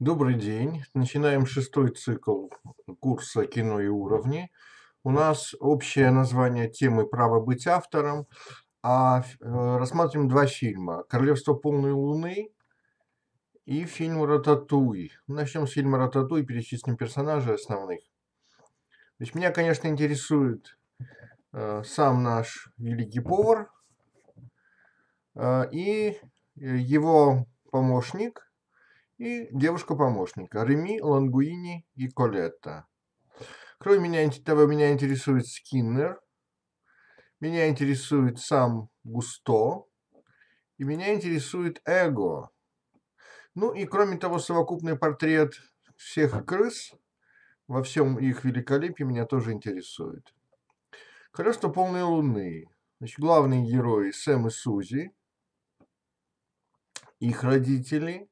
Добрый день. Начинаем шестой цикл курса «Кино и уровни». У нас общее название темы «Право быть автором», а э, рассмотрим два фильма «Королевство полной луны» и фильм «Рататуй». Начнем с фильма «Рататуй», перечислим персонажей основных. Значит, меня, конечно, интересует э, сам наш великий повар э, и э, его помощник – и девушку-помощника Реми, Лангуини и Колетта. Кроме меня, того, меня интересует Скиннер, меня интересует сам Густо, и меня интересует Эго. Ну и кроме того, совокупный портрет всех крыс во всем их великолепии меня тоже интересует. Королевство полной луны. Значит, главные герои Сэм и Сузи, их родители,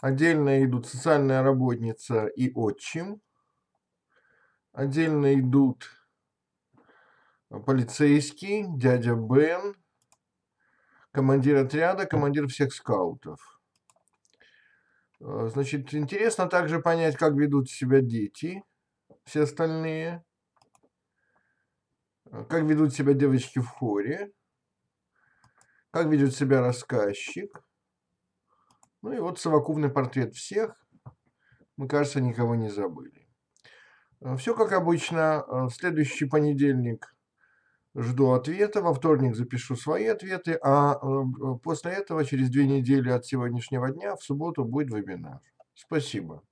Отдельно идут социальная работница и отчим. Отдельно идут полицейский, дядя Бен, командир отряда, командир всех скаутов. Э, значит, интересно также понять, как ведут себя дети, все остальные. Э, как ведут себя девочки в хоре. Как ведет себя рассказчик. Ну и вот совокупный портрет всех. Мы, кажется, никого не забыли. Э, Все как обычно. Э, в следующий понедельник жду ответа. Во вторник запишу свои ответы. А э, после этого, через две недели от сегодняшнего дня, в субботу будет вебинар. Спасибо.